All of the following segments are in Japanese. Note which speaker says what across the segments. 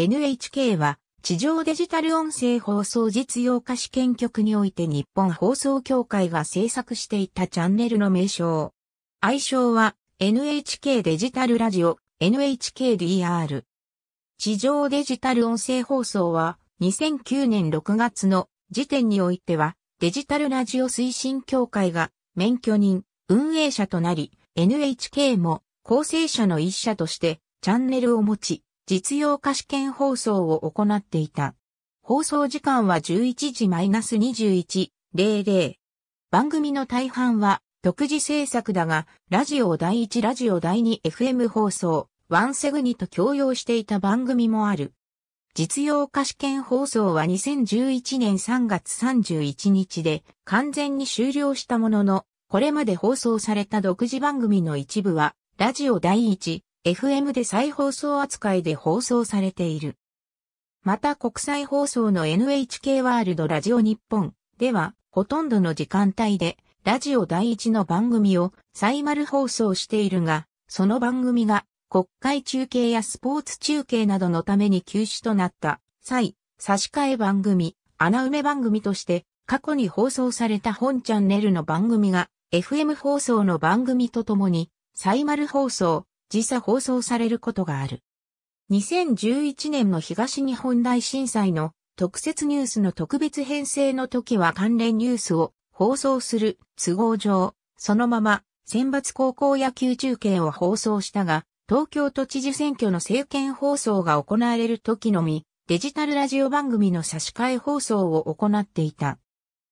Speaker 1: NHK は地上デジタル音声放送実用化試験局において日本放送協会が制作していたチャンネルの名称。愛称は NHK デジタルラジオ NHKDR。地上デジタル音声放送は2009年6月の時点においてはデジタルラジオ推進協会が免許人、運営者となり NHK も構成者の一社としてチャンネルを持ち実用化試験放送を行っていた。放送時間は11時 -21.00。番組の大半は独自制作だが、ラジオ第1、ラジオ第2、FM 放送、ワンセグニと共用していた番組もある。実用化試験放送は2011年3月31日で完全に終了したものの、これまで放送された独自番組の一部は、ラジオ第1、FM で再放送扱いで放送されている。また国際放送の NHK ワールドラジオ日本では、ほとんどの時間帯で、ラジオ第一の番組を再丸放送しているが、その番組が国会中継やスポーツ中継などのために休止となった際、差し替え番組、穴埋め番組として過去に放送された本チャンネルの番組が FM 放送の番組とともに再丸放送、時差放送されることがある。2011年の東日本大震災の特設ニュースの特別編成の時は関連ニュースを放送する都合上、そのまま選抜高校野球中継を放送したが、東京都知事選挙の政権放送が行われる時のみ、デジタルラジオ番組の差し替え放送を行っていた。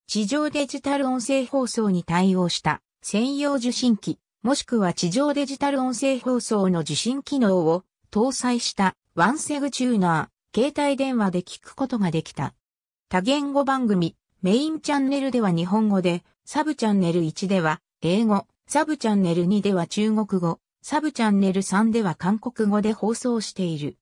Speaker 1: 地上デジタル音声放送に対応した専用受信機もしくは地上デジタル音声放送の受信機能を搭載したワンセグチューナー、携帯電話で聞くことができた。多言語番組、メインチャンネルでは日本語で、サブチャンネル1では英語、サブチャンネル2では中国語、サブチャンネル3では韓国語で放送している。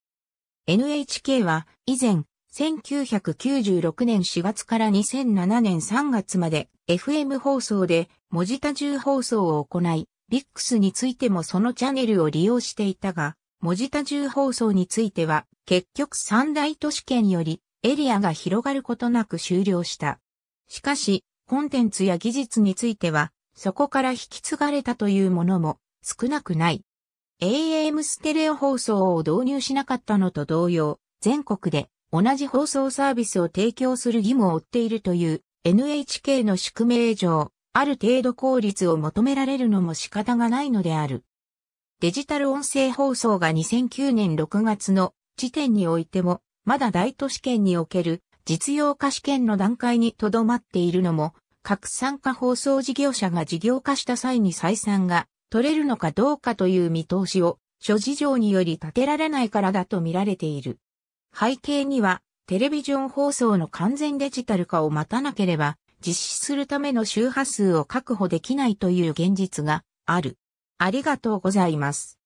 Speaker 1: NHK は以前、1996年4月から2007年3月まで FM 放送で文字多重放送を行い、v i スについてもそのチャンネルを利用していたが、文字多重放送については、結局三大都市圏よりエリアが広がることなく終了した。しかし、コンテンツや技術については、そこから引き継がれたというものも少なくない。AM ステレオ放送を導入しなかったのと同様、全国で同じ放送サービスを提供する義務を負っているという NHK の宿命上、ある程度効率を求められるのも仕方がないのである。デジタル音声放送が2009年6月の時点においても、まだ大都市圏における実用化試験の段階にとどまっているのも、各参加放送事業者が事業化した際に採算が取れるのかどうかという見通しを諸事情により立てられないからだと見られている。背景には、テレビジョン放送の完全デジタル化を待たなければ実施するための周波数を確保できないという現実がある。ありがとうございます。